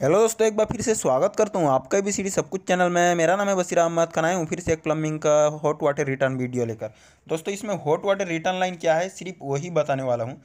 hello दोस्तों एक बार फिर से स्वागत करता हूँ आपका भी सीढ़ी सब कुछ चैनल में मेरा नाम है बसीरा अहमद खान आया हूँ फिर से एक प्लम्बिंग का हॉट वाटर रिटर्न वीडियो लेकर दोस्तों इसमें हॉट वाटर रिटर्न लाइन क्या है सिर्फ वही बताने वाला हूँ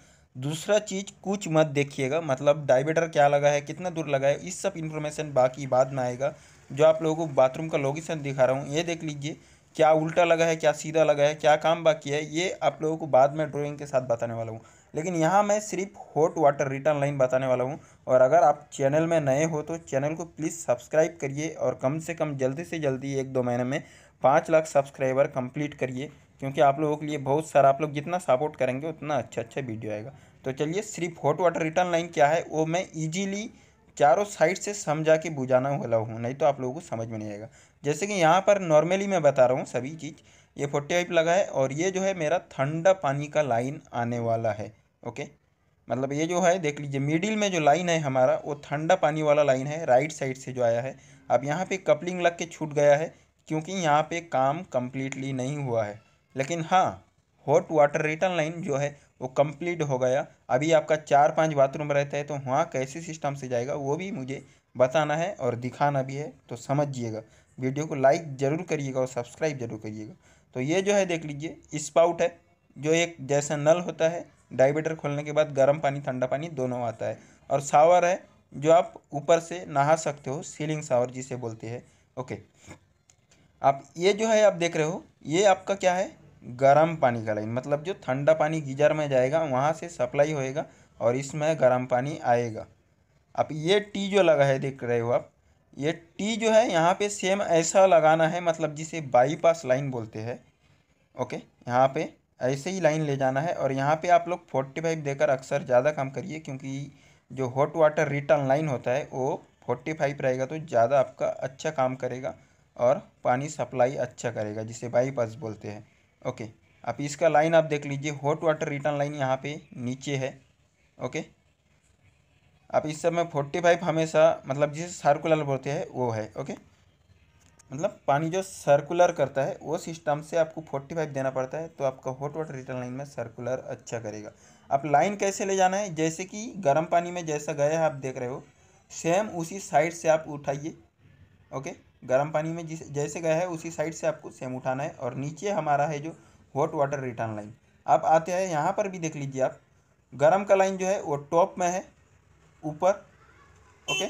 दूसरा चीज़ कुछ मत देखिएगा मतलब डायबेटर क्या लगा है कितना दूर लगा है इस सब इन्फॉर्मेशन बाकी बाद में आएगा जो आप लोगों को बाथरूम का लोकेशन दिखा रहा हूँ ये देख लीजिए क्या उल्टा लगा है क्या सीधा लगा है क्या काम बाकी है ये आप लोगों को बाद में ड्रॉइंग के साथ बताने वाला हूँ लेकिन यहाँ मैं सिर्फ हॉट वाटर रिटर्न लाइन बताने वाला हूँ और अगर आप चैनल में नए हो तो चैनल को प्लीज़ सब्सक्राइब करिए और कम से कम जल्दी से जल्दी एक दो महीने में पाँच लाख सब्सक्राइबर कंप्लीट करिए क्योंकि आप लोगों के लिए बहुत सारा आप लोग जितना सपोर्ट करेंगे उतना अच्छा अच्छा वीडियो आएगा तो चलिए सिर्फ हॉट वाटर रिटर्न लाइन क्या है वो मैं ईजीली चारों साइड से समझा के बुझाना वाला हूँ नहीं तो आप लोगों को समझ में नहीं आएगा जैसे कि यहाँ पर नॉर्मली मैं बता रहा हूँ सभी चीज़ ये फोर्टी पाइप लगा है और ये जो है मेरा ठंडा पानी का लाइन आने वाला है ओके मतलब ये जो है देख लीजिए मिडिल में जो लाइन है हमारा वो ठंडा पानी वाला लाइन है राइट साइड से जो आया है अब यहाँ पे कपलिंग लग के छूट गया है क्योंकि यहाँ पे काम कम्प्लीटली नहीं हुआ है लेकिन हाँ हॉट वाटर रिटर्न लाइन जो है वो कम्प्लीट हो गया अभी आपका चार पाँच बाथरूम रहता है तो वहाँ कैसे सिस्टम से जाएगा वो भी मुझे बताना है और दिखाना भी है तो समझिएगा वीडियो को लाइक ज़रूर करिएगा और सब्सक्राइब जरूर करिएगा तो ये जो है देख लीजिए स्पाउट है जो एक जैसा नल होता है डाइबेटर खोलने के बाद गर्म पानी ठंडा पानी दोनों आता है और सावर है जो आप ऊपर से नहा सकते हो सीलिंग सावर जिसे बोलते हैं ओके आप ये जो है आप देख रहे हो ये आपका क्या है गर्म पानी का लाइन मतलब जो ठंडा पानी गीजर में जाएगा वहाँ से सप्लाई होएगा और इसमें गर्म पानी आएगा आप ये टी जो लगा है देख रहे हो आप ये टी जो है यहाँ पे सेम ऐसा लगाना है मतलब जिसे बाईपास लाइन बोलते हैं ओके यहाँ पे ऐसे ही लाइन ले जाना है और यहाँ पे आप लोग फोर्टी फाइव देकर अक्सर ज़्यादा काम करिए क्योंकि जो हॉट वाटर रिटर्न लाइन होता है वो फोर्टी फाइव रहेगा तो ज़्यादा आपका अच्छा काम करेगा और पानी सप्लाई अच्छा करेगा जिसे बाईपास बोलते हैं ओके आप इसका लाइन आप देख लीजिए हॉट वाटर रिटर्न लाइन यहाँ पर नीचे है ओके आप इस समय फोर्टी फाइव हमेशा मतलब जिस सर्कुलर बोलते हैं वो है ओके मतलब पानी जो सर्कुलर करता है वो सिस्टम से आपको फोर्टी फाइव देना पड़ता है तो आपका हॉट वाटर रिटर्न लाइन में सर्कुलर अच्छा करेगा आप लाइन कैसे ले जाना है जैसे कि गर्म पानी में जैसा गया है आप देख रहे हो सेम उसी साइड से आप उठाइए ओके गर्म पानी में जिस जैसे गया है उसी साइड से आपको सेम उठाना है और नीचे हमारा है जो हॉट वाटर रिटर्न लाइन आप आते हैं यहाँ पर भी देख लीजिए आप गर्म का लाइन जो है वो टॉप में है ऊपर ओके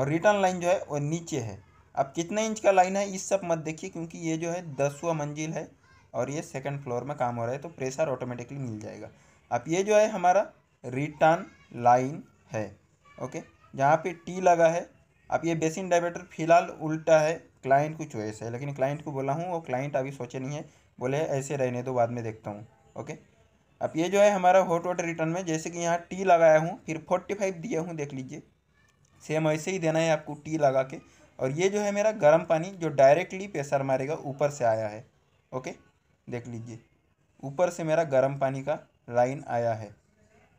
और रिटर्न लाइन जो है वो नीचे है अब कितने इंच का लाइन है इस सब मत देखिए क्योंकि ये जो है दसवा मंजिल है और ये सेकंड फ्लोर में काम हो रहा है तो प्रेशर ऑटोमेटिकली मिल जाएगा अब ये जो है हमारा रिटर्न लाइन है ओके जहाँ पे टी लगा है अब ये बेसिन डाइवेटर फिलहाल उल्टा है क्लाइंट को चॉइस है लेकिन क्लाइंट को बोला हूँ वो क्लाइंट अभी सोचे नहीं है बोले ऐसे रहने दो बाद में देखता हूँ ओके अब ये जो है हमारा हॉट वाटर रिटर्न में जैसे कि यहाँ टी लगाया हूँ फिर फोर्टी फाइव दिया हूँ देख लीजिए सेम ऐसे ही देना है आपको टी लगा के और ये जो है मेरा गर्म पानी जो डायरेक्टली प्रेशर मारेगा ऊपर से आया है ओके देख लीजिए ऊपर से मेरा गर्म पानी का लाइन आया है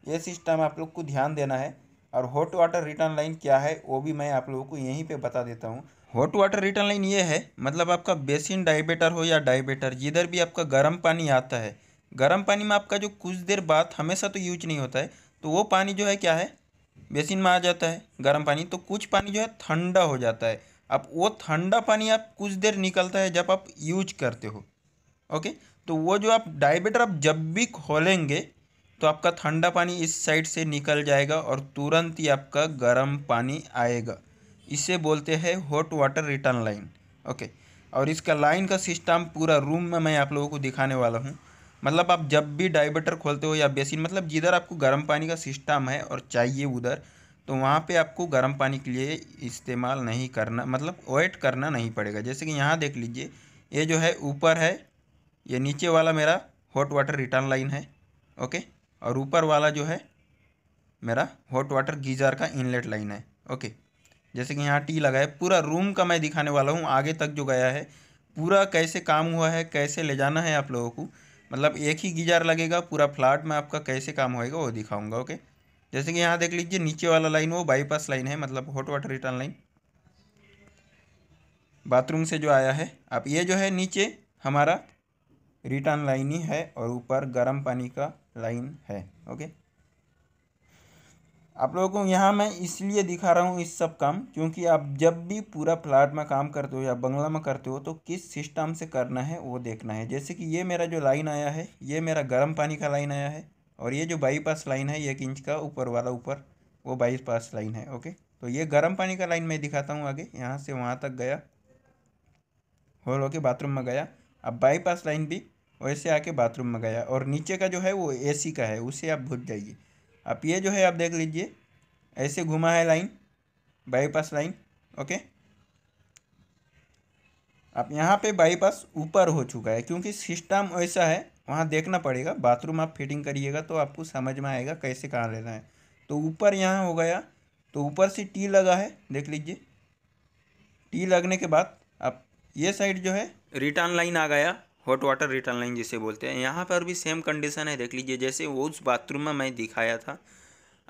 ये सिस्टम आप लोग को ध्यान देना है और हॉट वाटर रिटर्न लाइन क्या है वो भी मैं आप लोगों को यहीं पे बता देता हूँ हॉट वाटर रिटर्न लाइन ये है मतलब आपका बेसिन डाइबेटर हो या डाइबेटर जिधर भी आपका गर्म पानी आता है गर्म पानी में आपका जो कुछ देर बाद हमेशा तो यूज नहीं होता है तो वो पानी जो है क्या है बेसिन में आ जाता है गर्म पानी तो कुछ पानी जो है ठंडा हो जाता है अब वो ठंडा पानी आप कुछ देर निकलता है जब आप यूज करते हो ओके तो वो जो आप डायबेटर आप जब भी खोलेंगे तो आपका ठंडा पानी इस साइड से निकल जाएगा और तुरंत ही आपका गर्म पानी आएगा इसे बोलते हैं hot water return line okay और इसका लाइन का सिस्टम पूरा रूम में मैं आप लोगों को दिखाने वाला हूँ मतलब आप जब भी डाइवर्टर खोलते हो या बेसिन मतलब जिधर आपको गर्म पानी का सिस्टम है और चाहिए उधर तो वहाँ पे आपको गर्म पानी के लिए इस्तेमाल नहीं करना मतलब वेट करना नहीं पड़ेगा जैसे कि यहाँ देख लीजिए ये जो है ऊपर है ये नीचे वाला मेरा हॉट वाटर रिटर्न लाइन है ओके और ऊपर वाला जो है मेरा हॉट वाटर गीजर का इनलेट लाइन है ओके जैसे कि यहाँ टी लगा है पूरा रूम का मैं दिखाने वाला हूँ आगे तक जो गया है पूरा कैसे काम हुआ है कैसे ले जाना है आप लोगों को मतलब एक ही गीजार लगेगा पूरा फ्लाट में आपका कैसे काम होएगा वो दिखाऊंगा ओके जैसे कि यहाँ देख लीजिए नीचे वाला लाइन वो बाईपास लाइन है मतलब hot water return line bathroom से जो आया है अब ये जो है नीचे हमारा रिटर्न लाइन ही है और ऊपर गर्म पानी का लाइन है ओके आप लोगों को यहाँ मैं इसलिए दिखा रहा हूँ इस सब काम क्योंकि आप जब भी पूरा फ्लैट में काम करते हो या बंगला में करते हो तो किस सिस्टम से करना है वो देखना है जैसे कि ये मेरा जो लाइन आया है ये मेरा गर्म पानी का लाइन आया है और ये जो बाईपास लाइन है एक इंच का ऊपर वाला ऊपर वो बाईपास लाइन है ओके तो ये गर्म पानी का लाइन मैं दिखाता हूँ आगे यहाँ से वहाँ तक गया होल होके बाथरूम में गया अब बाईपास लाइन भी वैसे आके बाथरूम में गया और नीचे का जो है वो एसी का है उसे आप भूल जाइए आप ये जो है आप देख लीजिए ऐसे घुमा है लाइन बाईपास लाइन ओके अब यहाँ पे बाईपास ऊपर हो चुका है क्योंकि सिस्टम ऐसा है वहाँ देखना पड़ेगा बाथरूम आप फिटिंग करिएगा तो आपको समझ में आएगा कैसे कहाँ लेना है तो ऊपर यहाँ हो गया तो ऊपर से टी लगा है देख लीजिए टी लगने के बाद आप ये साइड जो है रिटर्न लाइन आ गया हॉट वाटर रिटर्न लाइन जिसे बोलते हैं यहाँ पर भी सेम कंडीशन है देख लीजिए जैसे वो उस बाथरूम में मैं दिखाया था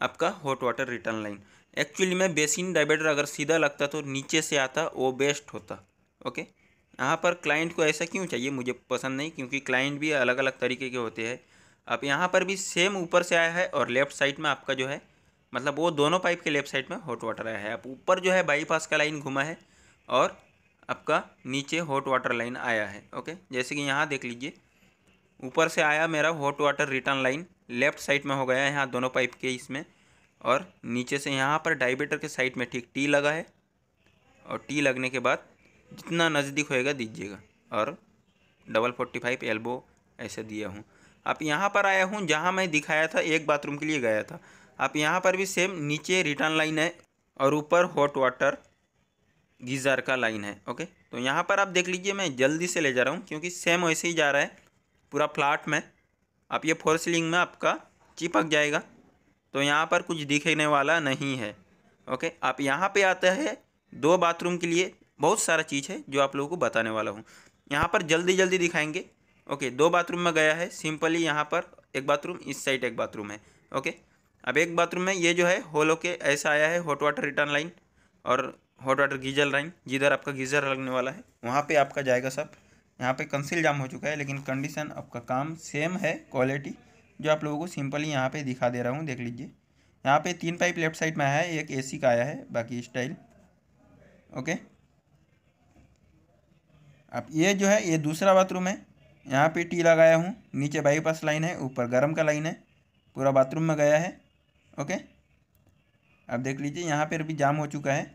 आपका hot water return line actually में बेसिन डाइवेटर अगर सीधा लगता तो नीचे से आता वो बेस्ट होता ओके यहाँ पर क्लाइंट को ऐसा क्यों चाहिए मुझे पसंद नहीं क्योंकि क्लाइंट भी अलग अलग तरीके के होते हैं अब यहाँ पर भी सेम ऊपर से आया है और लेफ्ट साइड में आपका जो है मतलब वो दोनों पाइप के लेफ्ट साइड में हॉट वाटर आया है आप ऊपर जो है बाईपास का लाइन घुमा है और आपका नीचे हॉट वाटर लाइन आया है ओके जैसे कि यहाँ देख लीजिए ऊपर से आया मेरा hot water return line left side में हो गया है यहाँ दोनों पाइप के इसमें और नीचे से यहाँ पर डाइबेटर के साइड में ठीक टी लगा है और टी लगने के बाद जितना नज़दीक होएगा दीजिएगा और डबल फोर्टी फाइव एल्बो ऐसे दिया हूँ आप यहाँ पर आया हूँ जहाँ मैं दिखाया था एक बाथरूम के लिए गया था आप यहाँ पर भी सेम नीचे रिटर्न लाइन है और ऊपर हॉट वाटर गीज़र का लाइन है ओके तो यहाँ पर आप देख लीजिए मैं जल्दी से ले जा रहा हूँ क्योंकि सेम वैसे ही जा रहा है पूरा फ्लाट में आप ये फोर सीलिंग में आपका चिपक जाएगा तो यहाँ पर कुछ दिखने वाला नहीं है ओके आप यहाँ पे आते हैं दो बाथरूम के लिए बहुत सारा चीज़ है जो आप लोगों को बताने वाला हूँ यहाँ पर जल्दी जल्दी दिखाएंगे ओके दो बाथरूम में गया है सिंपली यहाँ पर एक बाथरूम इस साइड एक बाथरूम है ओके अब एक बाथरूम में ये जो है होलो के ऐसा आया है हॉट वाटर रिटर्न लाइन और हॉट वाटर गीजर लाइन जिधर आपका गीजर लगने वाला है वहाँ पे आपका जाएगा सब यहाँ पे कंसिल जाम हो चुका है लेकिन कंडीशन आपका काम सेम है क्वालिटी जो आप लोगों को सिंपली यहाँ पे दिखा दे रहा हूँ देख लीजिए यहाँ पे तीन पाइप लेफ्ट साइड में आया है एक एसी का आया है बाकी स्टाइल ओके अब ये जो है ये दूसरा बाथरूम है यहाँ पर टी लगाया हूँ नीचे बाईपास लाइन है ऊपर गर्म का लाइन है पूरा बाथरूम में गया है ओके अब देख लीजिए यहाँ पर भी जाम हो चुका है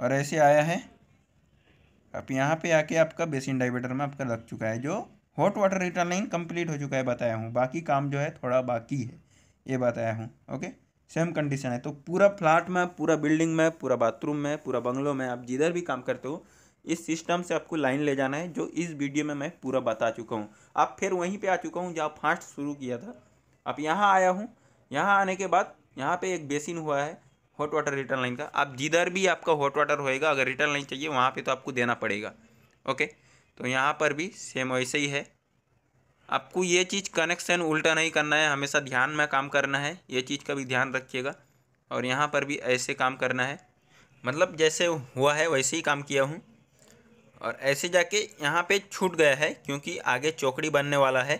और ऐसे आया है आप यहाँ पे आके आपका बेसिन डाइवेटर में आपका लग चुका है जो hot water return line complete हो चुका है बताया हूँ बाकी काम जो है थोड़ा बाकी है ये बताया हूँ ओके सेम कंडीशन है तो पूरा फ्लैट में पूरा बिल्डिंग में पूरा बाथरूम में पूरा बंगलों में आप जिधर भी काम करते हो इस सिस्टम से आपको लाइन ले जाना है जो इस वीडियो में मैं पूरा बता चुका हूँ आप फिर वहीं पर आ चुका हूँ जहाँ फास्ट शुरू किया था आप यहाँ आया हूँ यहाँ आने के बाद यहाँ पर एक बेसिन हुआ है हॉट वाटर रिटर्न लाइन का आप जिधर भी आपका हॉट वाटर होएगा अगर रिटर्न लाइन चाहिए वहाँ पे तो आपको देना पड़ेगा ओके तो यहाँ पर भी सेम वैसे ही है आपको ये चीज़ कनेक्शन उल्टा नहीं करना है हमेशा ध्यान में काम करना है ये चीज़ का भी ध्यान रखिएगा और यहाँ पर भी ऐसे काम करना है मतलब जैसे हुआ है वैसे ही काम किया हूँ और ऐसे जाके यहाँ पे छूट गया है क्योंकि आगे चौकड़ी बनने वाला है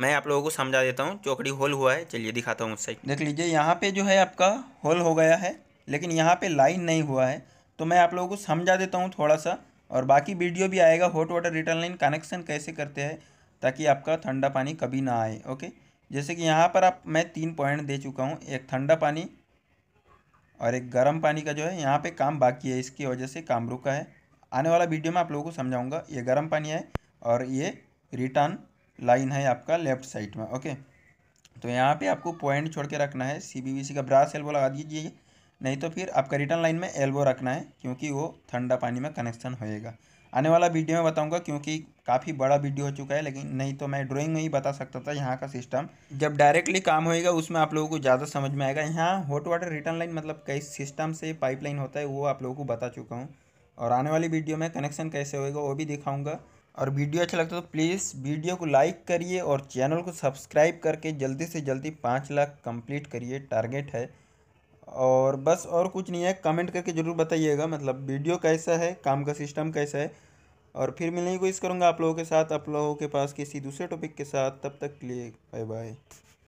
मैं आप लोगों को समझा देता हूँ चौकड़ी होल हुआ है चलिए दिखाता हूँ उससे देख लीजिए यहाँ पे जो है आपका होल हो गया है लेकिन यहाँ पे लाइन नहीं हुआ है तो मैं आप लोगों को समझा देता हूँ थोड़ा सा और बाकी वीडियो भी आएगा hot water return line connection कैसे करते हैं ताकि आपका ठंडा पानी कभी ना आए ओके जैसे कि यहाँ पर आप मैं तीन पॉइंट दे चुका हूँ एक ठंडा पानी और एक गर्म पानी का जो है यहाँ पर काम बाकी है इसकी वजह से काम रुका है आने वाला वीडियो में आप लोगों को समझाऊँगा ये गर्म पानी है और ये रिटर्न लाइन है आपका लेफ्ट साइड में ओके तो यहाँ पे आपको पॉइंट छोड़ के रखना है सी का ब्रास एल्बो लगा दीजिए नहीं तो फिर आपका रिटर्न लाइन में एल्बो रखना है क्योंकि वो ठंडा पानी में कनेक्शन होएगा आने वाला वीडियो में बताऊंगा क्योंकि काफ़ी बड़ा वीडियो हो चुका है लेकिन नहीं तो मैं ड्राइंग में ही बता सकता था यहाँ का सिस्टम जब डायरेक्टली काम होएगा उसमें आप लोगों को ज़्यादा समझ में आएगा यहाँ हॉट वाटर रिटर्न लाइन मतलब कई सिस्टम से पाइपलाइन होता है वो आप लोगों को बता चुका हूँ और आने वाली वीडियो में कनेक्शन कैसे होएगा वो भी दिखाऊँगा और वीडियो अच्छा लगता है तो प्लीज़ वीडियो को लाइक करिए और चैनल को सब्सक्राइब करके जल्दी से जल्दी पाँच लाख कंप्लीट करिए टारगेट है और बस और कुछ नहीं है कमेंट करके ज़रूर बताइएगा मतलब वीडियो कैसा है काम का सिस्टम कैसा है और फिर मिलने की कोशिश करूँगा आप लोगों के साथ आप लोगों के पास किसी दूसरे टॉपिक के साथ तब तक के लिए बाय बाय